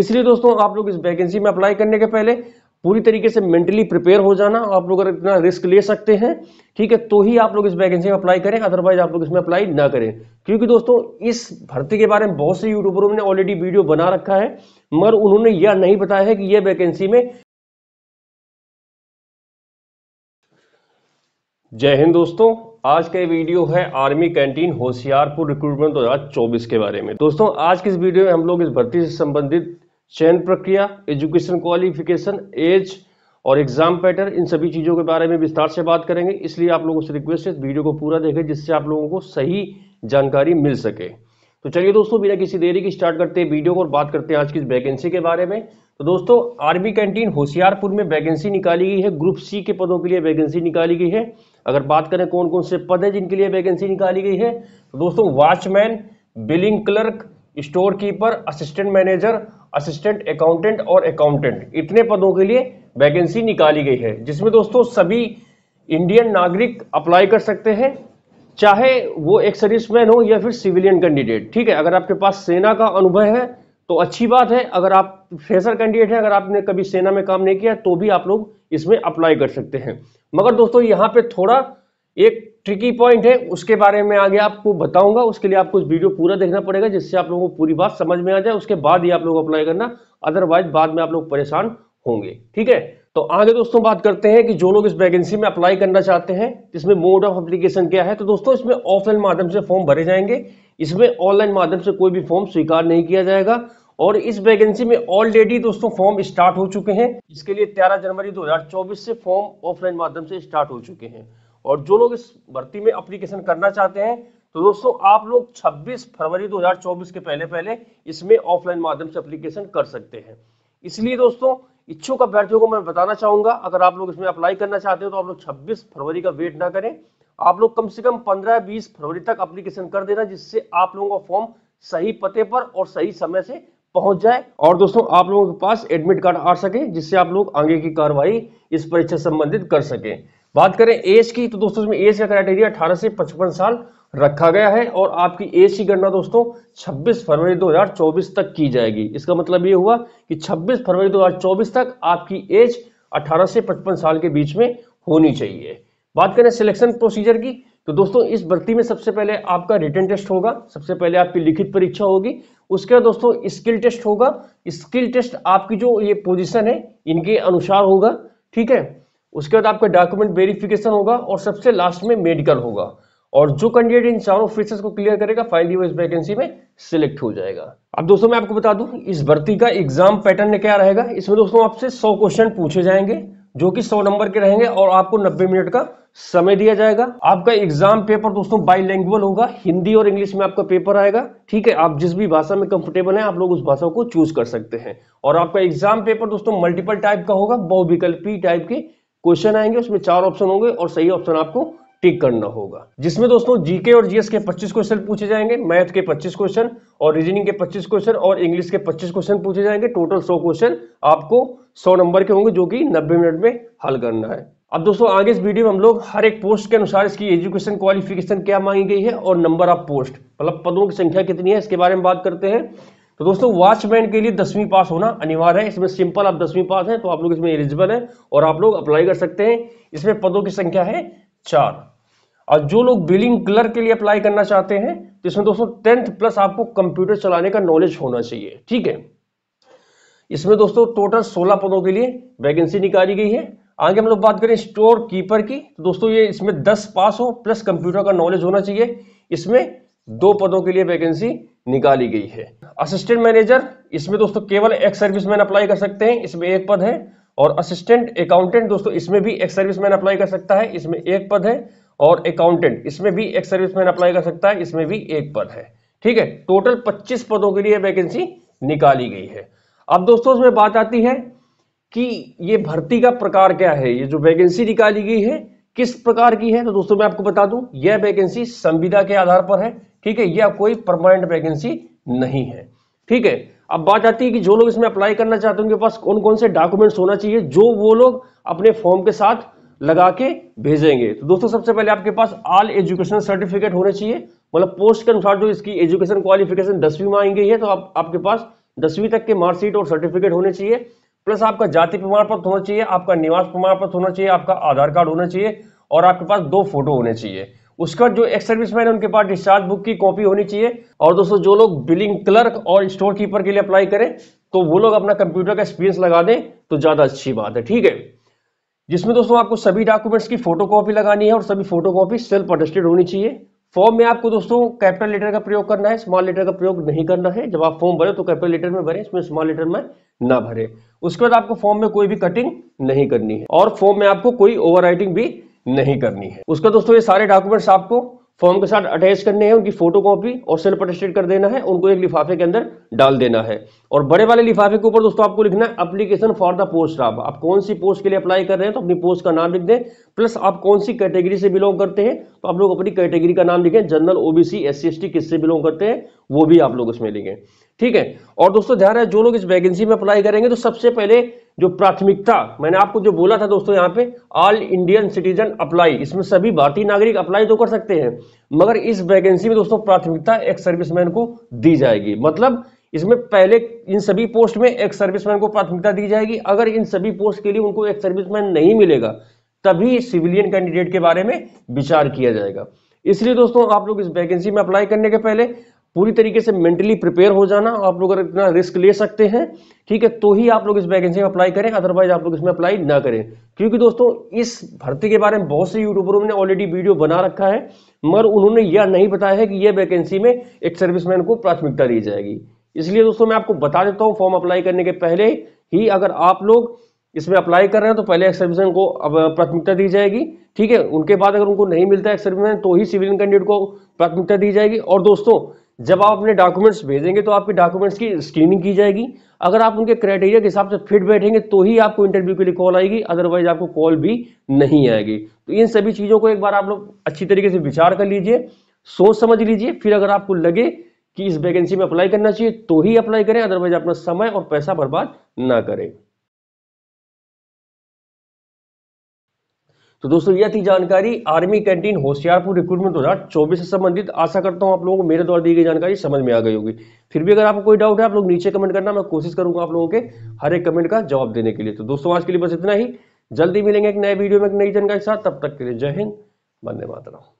इसलिए दोस्तों आप लोग इस वैकेंसी में अप्लाई करने के पहले पूरी तरीके से मेंटली प्रिपेयर हो जाना आप लोग अगर इतना रिस्क ले सकते हैं ठीक है तो ही आप लोग इस वैकेंसी में अप्लाई करें अदरवाइज आप लोग इसमें अप्लाई ना करें क्योंकि दोस्तों इस भर्ती के बारे में बहुत से यूट्यूबरों ने ऑलरेडी वीडियो बना रखा है मगर उन्होंने यह नहीं बताया है कि यह वैकेंसी में जय हिंद दोस्तों आज का वीडियो है आर्मी कैंटीन होशियारपुर रिक्रूटमेंट चौबीस के बारे में दोस्तों आज की इस वीडियो में हम लोग इस भर्ती से संबंधित चयन प्रक्रिया एजुकेशन क्वालिफिकेशन एज और एग्जाम पैटर्न इन सभी चीज़ों के बारे में विस्तार से बात करेंगे इसलिए आप लोगों से रिक्वेस्ट है वीडियो को पूरा देखें जिससे आप लोगों को सही जानकारी मिल सके तो चलिए दोस्तों बिना किसी देरी की स्टार्ट करते हैं वीडियो को और बात करते हैं आज की इस वैकेंसी के बारे में तो दोस्तों आर्मी कैंटीन होशियारपुर में वैकेंसी निकाली गई है ग्रुप सी के पदों के लिए वैकेंसी निकाली गई है अगर बात करें कौन कौन से पद है जिनके लिए वैकेंसी निकाली गई है तो दोस्तों watchman billing clerk store keeper assistant manager assistant accountant और अकाउंटेंट इतने पदों के लिए वैकेंसी निकाली गई है जिसमें दोस्तों सभी इंडियन नागरिक अप्लाई कर सकते हैं चाहे वो एक सर्विसमैन हो या फिर सिविलियन कैंडिडेट ठीक है अगर आपके पास सेना का अनुभव है तो अच्छी बात है अगर आप फ्रेशर कैंडिडेट हैं अगर आपने कभी सेना में काम नहीं किया तो भी आप लोग इसमें अप्लाई कर सकते हैं मगर दोस्तों यहाँ पे थोड़ा एक ट्रिकी पॉइंट है उसके बारे में आगे आपको बताऊंगा उसके लिए आपको वीडियो पूरा देखना पड़ेगा जिससे आप लोगों को पूरी बात समझ में आ जाए उसके बाद ही आप लोग अप्लाई करना अदरवाइज बाद में आप लोग परेशान होंगे ठीक है तो आगे दोस्तों बात करते हैं कि जो लोग इस वैकेंसी में अप्लाई करना चाहते हैं इसमें मोड ऑफ अप्लीकेशन क्या है तो दोस्तों इसमें ऑफलाइन माध्यम से फॉर्म भरे जाएंगे इसमें ऑनलाइन माध्यम से कोई भी फॉर्म स्वीकार नहीं किया जाएगा और इस वैकेंसी में ऑलरेडी दोस्तों फॉर्म स्टार्ट हो चुके हैं इसके लिए 13 जनवरी 2024 से फॉर्म ऑफलाइन माध्यम से स्टार्ट हो चुके हैं और जो लोग इस भर्ती में अप्लीकेशन करना चाहते हैं तो दोस्तों आप लोग 26 फरवरी 2024 के पहले पहले इसमें ऑफलाइन माध्यम से अप्लीकेशन कर सकते हैं इसलिए दोस्तों इच्छुक अभ्यर्थियों को मैं बताना चाहूंगा अगर आप लोग इसमें अप्लाई करना चाहते हो तो आप लोग 26 फरवरी का वेट ना करें आप लोग कम से कम 15-20 फरवरी तक अप्लीकेशन कर देना जिससे आप लोगों का फॉर्म सही पते पर और सही समय से पहुंच जाए और दोस्तों आप लोगों के पास एडमिट कार्ड आ सके जिससे आप लोग आगे की कार्रवाई इस परीक्षा संबंधित कर सके बात करें एज की तो दोस्तों इसमें एज का क्राइटेरिया अठारह से पचपन साल रखा गया है और आपकी एज की गणना दोस्तों 26 फरवरी 2024 तक की जाएगी इसका मतलब ये हुआ कि 26 फरवरी 2024 तक आपकी एज 18 से 55 साल के बीच में होनी चाहिए बात करें सिलेक्शन प्रोसीजर की तो दोस्तों इस भर्ती में सबसे पहले आपका रिटर्न टेस्ट होगा सबसे पहले आपकी लिखित परीक्षा होगी उसके बाद दोस्तों स्किल टेस्ट होगा स्किल टेस्ट आपकी जो ये पोजीशन है इनके अनुसार होगा ठीक है उसके बाद आपका डॉक्यूमेंट वेरिफिकेशन होगा और सबसे लास्ट में मेडिकल होगा और जो कैंडिडेट इन चारों फीचर्स को क्लियर करेगा फाइनल इस वैकेंसी में सिलेक्ट हो जाएगा अब दोस्तों मैं आपको बता दूं इस भर्ती का एग्जाम पैटर्न क्या रहेगा इसमें दोस्तों आपसे 100 क्वेश्चन पूछे जाएंगे जो कि 100 नंबर के रहेंगे और आपको 90 मिनट का समय दिया जाएगा आपका एग्जाम पेपर दोस्तों बाईलैंग्वेज होगा हिंदी और इंग्लिश में आपका पेपर आएगा ठीक है आप जिस भी भाषा में कंफर्टेबल हैं आप लोग उस भाषा को चूज कर सकते हैं और आपका एग्जाम पेपर दोस्तों मल्टीपल टाइप का होगा बहुविकल्पी टाइप के क्वेश्चन आएंगे उसमें चार ऑप्शन होंगे और सही ऑप्शन आपको टिक करना होगा जिसमें दोस्तों जीके और जीएस के 25 क्वेश्चन पूछे जाएंगे मैथ के 25 क्वेश्चन और रीजनिंग के 25 क्वेश्चन और इंग्लिश के 25 क्वेश्चन पूछे जाएंगे टोटल 100 क्वेश्चन आपको 100 नंबर के होंगे जो कि 90 मिनट में हल करना है अब दोस्तों आगे इस वीडियो में हम लोग हर एक पोस्ट के अनुसार इसकी एजुकेशन क्वालिफिकेशन क्या मांगी गई है और नंबर ऑफ पोस्ट मतलब पदों की संख्या कितनी है इसके बारे में बात करते हैं तो दोस्तों वॉचमैन के लिए दसवीं पास होना अनिवार्य है इसमें सिंपल आप दसवीं पास हैं तो आप लोग इसमें एलिजिबल हैं और आप लोग अप्लाई कर सकते हैं इसमें पदों की संख्या है चार और जो लोग बिलिंग क्लर्क के लिए अप्लाई करना चाहते हैं तो इसमें दोस्तों टेंथ प्लस आपको कंप्यूटर चलाने का नॉलेज होना चाहिए ठीक है इसमें दोस्तों टोटल सोलह पदों के लिए वैकेंसी निकाली गई है आगे हम लोग बात करें स्टोर कीपर की तो दोस्तों ये इसमें दस पास हो प्लस कंप्यूटर का नॉलेज होना चाहिए इसमें दो पदों के लिए वैकेंसी निकाली गई है असिस्टेंट मैनेजर इसमें दोस्तों केवल एक सर्विस मैन अप्लाई कर सकते हैं इसमें एक पद है और असिस्टेंट अकाउंटेंट दोस्तों इसमें भी एक सर्विसमैन अप्लाई कर सकता है इसमें एक पद है और अकाउंटेंट इसमें भी एक सर्विसमैन अप्लाई कर सकता है इसमें भी एक पद है ठीक है टोटल 25 पदों के लिए वैकेंसी निकाली गई है अब दोस्तों उसमें बात आती है कि ये भर्ती का प्रकार क्या है ये जो वैकेंसी निकाली गई है किस प्रकार की है तो दोस्तों मैं आपको बता दूं यह वैकेंसी संविदा के आधार पर है ठीक है यह कोई परमानेंट वैकेंसी नहीं है ठीक है अब बात आती है कि जो लोग इसमें अप्लाई करना चाहते हैं उनके पास कौन कौन से डॉक्यूमेंट्स होना चाहिए जो वो लोग अपने फॉर्म के साथ लगा के भेजेंगे तो दोस्तों सबसे पहले आपके पास ऑल एजुकेशन सर्टिफिकेट होने चाहिए मतलब पोस्ट के अनुसार जो इसकी एजुकेशन क्वालिफिकेशन दसवीं में आएंगे है तो आप, आपके पास दसवीं तक के मार्कशीट और सर्टिफिकेट होने चाहिए प्लस आपका जाति प्रमाण पत्र होना चाहिए आपका निवास प्रमाण पत्र होना चाहिए आपका आधार कार्ड होना चाहिए और आपके पास दो फोटो होने चाहिए उसका जो एक्स सर्विसमैन है उनके पास डिस्चार्ज बुक की कॉपी होनी चाहिए और दोस्तों जो लोग बिलिंग क्लर्क और स्टोर कीपर के लिए अप्लाई करें तो वो लोग अपना कंप्यूटर का एक्सपीरियंस लगा दें तो ज़्यादा अच्छी बात है ठीक है जिसमें दोस्तों आपको सभी डॉक्यूमेंट्स की फोटोकॉपी लगानी है और सभी फोटोकॉपी सेल्फ अटेस्टेड होनी चाहिए फॉर्म में आपको दोस्तों कैपिटल लेटर का प्रयोग करना है स्मॉल लेटर का प्रयोग नहीं करना है जब आप फॉर्म भरे तो कैपिटल लेटर में भरे इसमें स्मॉल लेटर में ना भरे उसके बाद आपको फॉर्म में कोई भी कटिंग नहीं करनी है और फॉर्म में आपको कोई ओवर भी नहीं करनी है उसका दोस्तों ये सारे डॉक्यूमेंट्स आपको फॉर्म के साथ अटैच करने हैं उनकी फोटो कॉपी और सेल्फ अटेस्टेड कर देना है उनको एक लिफाफे के अंदर डाल देना है और बड़े वाले लिफाफे के ऊपर दोस्तों आपको लिखना है अप्लीकेशन फॉर द पोस्ट आप आप कौन सी पोस्ट के लिए अप्लाई कर रहे हैं तो अपनी पोस्ट का नाम लिख दें प्लस आप कौन सी कैटेगरी से बिलोंग करते हैं तो आप लोग अपनी कैटेगरी का नाम लिखें जनरल ओबीसी एस सी किससे बिलोंग करते हैं वो भी आप लोग इसमें लिखें ठीक है और दोस्तों ध्यान है जो लोग इस वैकेंसी में अप्लाई करेंगे तो सबसे पहले जो प्राथमिकता मैंने आपको जो बोला था दोस्तों यहाँ पे ऑल इंडियन सिटीजन अप्लाई इसमें सभी भारतीय नागरिक अप्लाई तो कर सकते हैं मगर इस वैकेंसी में दोस्तों प्राथमिकता एक सर्विसमैन को दी जाएगी मतलब इसमें पहले इन सभी पोस्ट में एक सर्विसमैन को प्राथमिकता दी जाएगी अगर इन सभी पोस्ट के लिए उनको एक सर्विसमैन नहीं मिलेगा तभी सिविलियन कैंडिडेट के बारे में विचार किया जाएगा इसलिए दोस्तों आप लोग इस वैकेंसी में अप्लाई करने के पहले पूरी तरीके से मेंटली प्रिपेयर हो जाना आप लोग अगर इतना रिस्क ले सकते हैं ठीक है तो ही आप लोग इस वैकेंसी में अप्लाई करें अदरवाइज आप लोग इसमें अप्लाई ना करें क्योंकि दोस्तों इस भर्ती के बारे में बहुत से यूट्यूबरों ने ऑलरेडी वीडियो बना रखा है मगर उन्होंने यह नहीं बताया है कि यह वैकेंसी में एक सर्विसमैन को प्राथमिकता दी जाएगी इसलिए दोस्तों मैं आपको बता देता हूँ फॉर्म अप्लाई करने के पहले ही अगर आप लोग इसमें अप्लाई कर रहे हैं तो पहले एक्सर्विजन को प्राथमिकता दी जाएगी ठीक है उनके बाद अगर उनको नहीं मिलता एक्सर्विजन तो ही सिविल कैंडिडेट को प्राथमिकता दी जाएगी और दोस्तों जब आप अपने डॉक्यूमेंट्स भेजेंगे तो आपके डॉक्यूमेंट्स की स्क्रीनिंग की जाएगी अगर आप उनके क्राइटेरिया के हिसाब से फिट बैठेंगे तो ही आपको इंटरव्यू के लिए कॉल आएगी अदरवाइज आपको कॉल भी नहीं आएगी तो इन सभी चीज़ों को एक बार आप लोग अच्छी तरीके से विचार कर लीजिए सोच समझ लीजिए फिर अगर आपको लगे कि इस वैकेंसी में अप्लाई करना चाहिए तो ही अप्लाई करें अदरवाइज अपना समय और पैसा बर्बाद ना करें तो दोस्तों यह थी जानकारी आर्मी कैंटीन होशियारपुर रिक्रूटमेंट दो चौबीस से संबंधित आशा करता हूं आप लोगों को मेरे द्वारा दी गई जानकारी समझ में आ गई होगी फिर भी अगर आपको कोई डाउट है आप लोग नीचे कमेंट करना मैं कोशिश करूंगा आप लोगों के हर एक कमेंट का जवाब देने के लिए तो दोस्तों आज के लिए बस इतना ही जल्दी मिलेंगे एक नए वीडियो में एक नई जानकारी के साथ तब तक के लिए जय हिंद वंदे मातरम